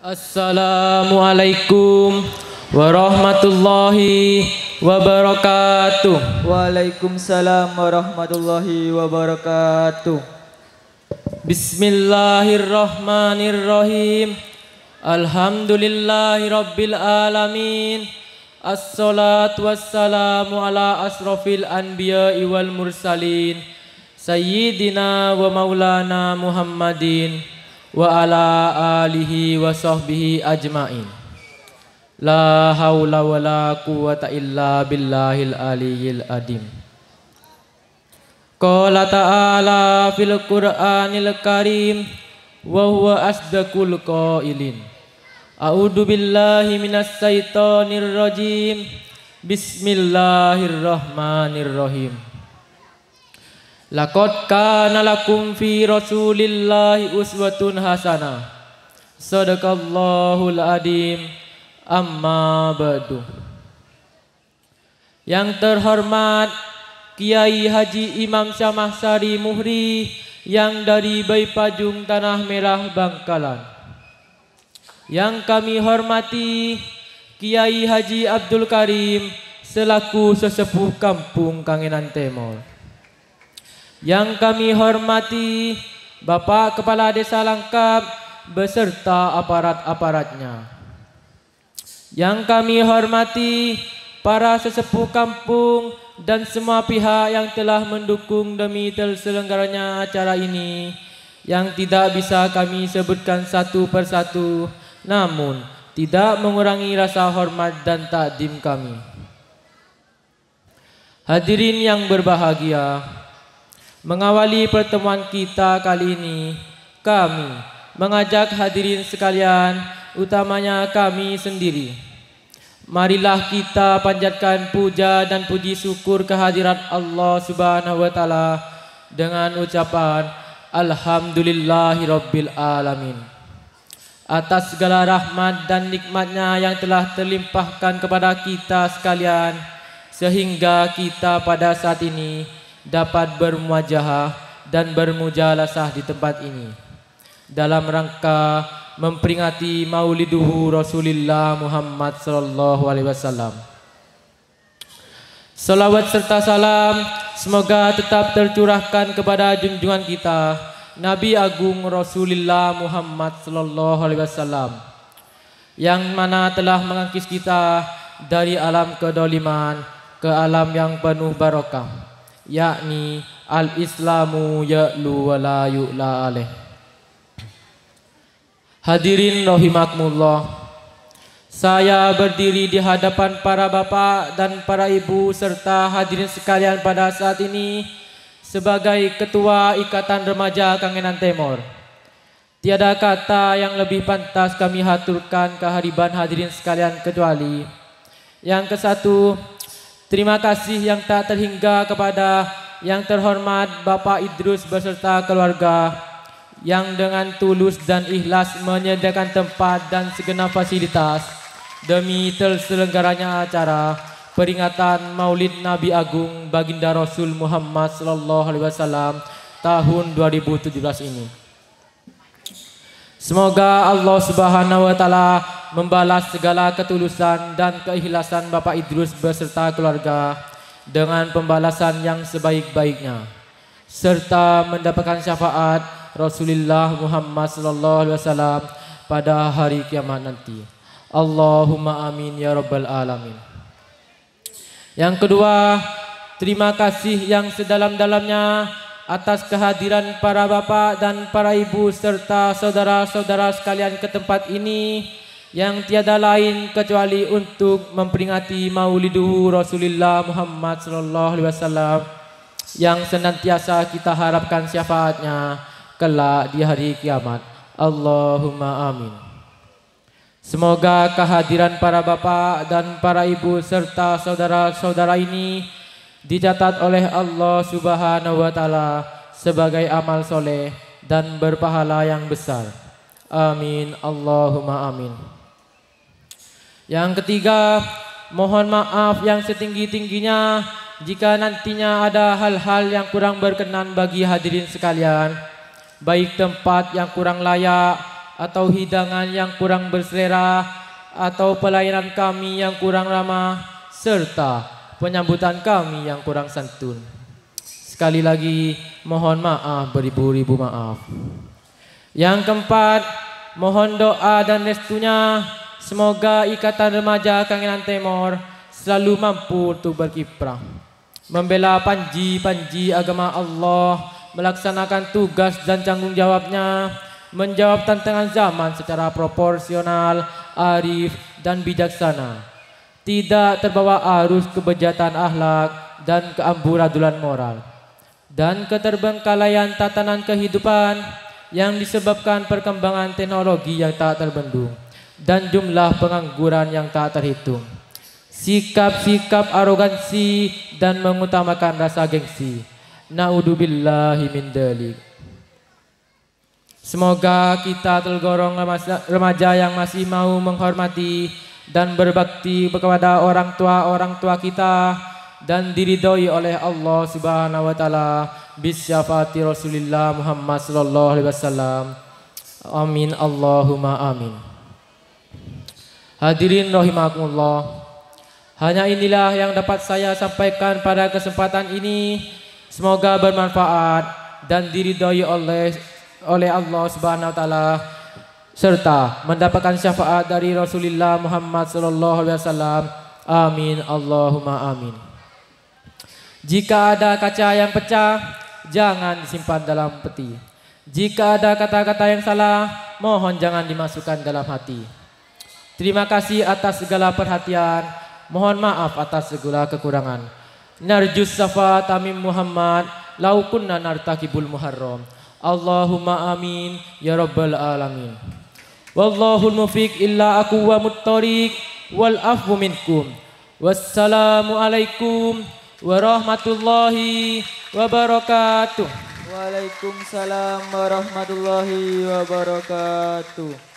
Assalamualaikum warahmatullahi wabarakatuh. Waalaikumsalam warahmatullahi wabarakatuh. Bismillahirrahmanirrahim. Alhamdulillahirabbil alamin. Assalatu wassalamu ala asrofil anbiya'i wal mursalin sayyidina wa maulana Muhammadin wa ala alihi wa sahbihi ajma'in la haula wa la quwata illa billahil aliyyil adim qala ta'ala fil qur'anil karim wa huwa asdaqul qailin a'udhu billahi minas saytanir rajim bismillahirrahmanirrahim rahmanir rahim Laqad kana lakum fi rasulillahi uswatun hasanah. Sadaqallahul adim. Amma ba'du. Yang terhormat Kiai Haji Imam Syamah Sari Muhri yang dari Baipajung Tanah Merah Bangkalan. Yang kami hormati Kiai Haji Abdul Karim selaku sesepuh kampung Kangenan Temol. Yang kami hormati Bapak Kepala Desa Langkap beserta aparat-aparatnya. Yang kami hormati para sesepuh kampung dan semua pihak yang telah mendukung demi terselenggaranya acara ini yang tidak bisa kami sebutkan satu persatu namun tidak mengurangi rasa hormat dan takdim kami. Hadirin yang berbahagia, Mengawali pertemuan kita kali ini, kami mengajak hadirin sekalian, utamanya kami sendiri. Marilah kita panjatkan puja dan puji syukur kehadiran Allah Subhanahu wa dengan ucapan alhamdulillahirabbil Atas segala rahmat dan nikmatnya yang telah terlimpahkan kepada kita sekalian sehingga kita pada saat ini dapat bermuajah dan bermujalasah di tempat ini dalam rangka memperingati Mauliduhu Rasulullah Muhammad sallallahu alaihi wasallam. Salawat serta salam semoga tetap tercurahkan kepada junjungan kita Nabi Agung Rasulullah Muhammad sallallahu alaihi wasallam yang mana telah mengangkis kita dari alam kedoliman ke alam yang penuh barokah yakni al islamu ya'lu wa la yu'la alaih hadirin rahimakumullah saya berdiri di hadapan para bapak dan para ibu serta hadirin sekalian pada saat ini sebagai ketua ikatan remaja Kangenan Timur tiada kata yang lebih pantas kami haturkan kehadiran hadirin sekalian kecuali yang kesatu Terima kasih yang tak terhingga kepada yang terhormat Bapak Idrus beserta keluarga yang dengan tulus dan ikhlas menyediakan tempat dan segenap fasilitas demi terselenggaranya acara peringatan Maulid Nabi Agung Baginda Rasul Muhammad sallallahu alaihi wasallam tahun 2017 ini. Semoga Allah Subhanahu wa taala membalas segala ketulusan dan keikhlasan Bapak Idrus beserta keluarga dengan pembalasan yang sebaik-baiknya serta mendapatkan syafaat Rasulullah Muhammad sallallahu alaihi wasallam pada hari kiamat nanti. Allahumma amin ya rabbal alamin. Yang kedua, terima kasih yang sedalam-dalamnya atas kehadiran para bapak dan para ibu serta saudara-saudara sekalian ke tempat ini. yang tiada lain kecuali untuk memperingati Mauliduhu Rasulullah Muhammad sallallahu alaihi wasallam yang senantiasa kita harapkan syafaatnya kelak di hari kiamat. Allahumma amin. Semoga kehadiran para bapak dan para ibu serta saudara-saudara ini dicatat oleh Allah Subhanahu wa taala sebagai amal soleh dan berpahala yang besar. Amin. Allahumma amin. Yang ketiga, mohon maaf yang setinggi-tingginya jika nantinya ada hal-hal yang kurang berkenan bagi hadirin sekalian, baik tempat yang kurang layak atau hidangan yang kurang berselera atau pelayanan kami yang kurang ramah serta penyambutan kami yang kurang santun. Sekali lagi mohon maaf beribu-ribu maaf. Yang keempat, mohon doa dan restunya Semoga Ikatan Remaja Kangenan Timor selalu mampu untuk berkiprah membela panji-panji agama Allah, melaksanakan tugas dan jawabnya, menjawab tantangan zaman secara proporsional, arif dan bijaksana. Tidak terbawa arus kebejatan akhlak dan keamburadulan moral dan keterbengkalaian tatanan kehidupan yang disebabkan perkembangan teknologi yang tak terbendung. dan jumlah pengangguran yang tak terhitung. Sikap-sikap arogansi dan mengutamakan rasa gengsi. Na'udzubillahi min dalik. Semoga kita tergorong remaja yang masih mau menghormati dan berbakti kepada orang tua-orang tua kita dan diridhoi oleh Allah Subhanahu wa taala bisyafati Rasulillah Muhammad sallallahu alaihi wasallam. Amin Allahumma amin. Hadirin rahimakumullah Hanya inilah yang dapat saya sampaikan pada kesempatan ini Semoga bermanfaat dan diridhoi oleh oleh Allah Subhanahu wa taala serta mendapatkan syafaat dari Rasulullah Muhammad sallallahu alaihi wasallam. Amin. Allahumma amin. Jika ada kaca yang pecah, jangan disimpan dalam peti. Jika ada kata-kata yang salah, mohon jangan dimasukkan dalam hati. Terima kasih atas segala perhatian. Mohon maaf atas segala kekurangan. Narjus Safa Tamim Muhammad laukunna nartakibul muharram. Allahumma amin ya rabbal alamin. Wallahu mufiq illa aku wa muttariq wal afu minkum. Wassalamu alaikum warahmatullahi wabarakatuh. Waalaikumsalam warahmatullahi wabarakatuh.